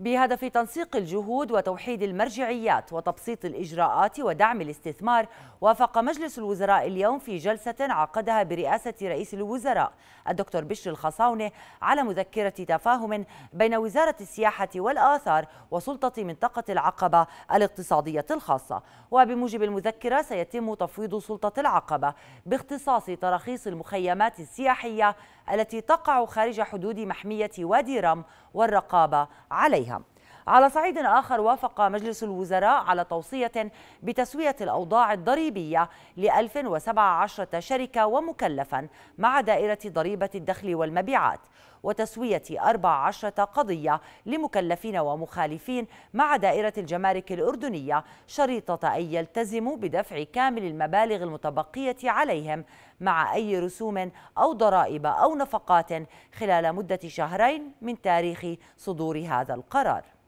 بهدف تنسيق الجهود وتوحيد المرجعيات وتبسيط الإجراءات ودعم الاستثمار وافق مجلس الوزراء اليوم في جلسة عقدها برئاسة رئيس الوزراء الدكتور بشر الخصاونة على مذكرة تفاهم بين وزارة السياحة والآثار وسلطة منطقة العقبة الاقتصادية الخاصة وبموجب المذكرة سيتم تفويض سلطة العقبة باختصاص تراخيص المخيمات السياحية التي تقع خارج حدود محمية وادي رم والرقابة عليها على صعيد آخر وافق مجلس الوزراء على توصية بتسوية الأوضاع الضريبية ل 1017 شركة ومكلفا مع دائرة ضريبة الدخل والمبيعات وتسوية 14 قضية لمكلفين ومخالفين مع دائرة الجمارك الأردنية شريطة أن يلتزموا بدفع كامل المبالغ المتبقية عليهم مع أي رسوم أو ضرائب أو نفقات خلال مدة شهرين من تاريخ صدور هذا القرار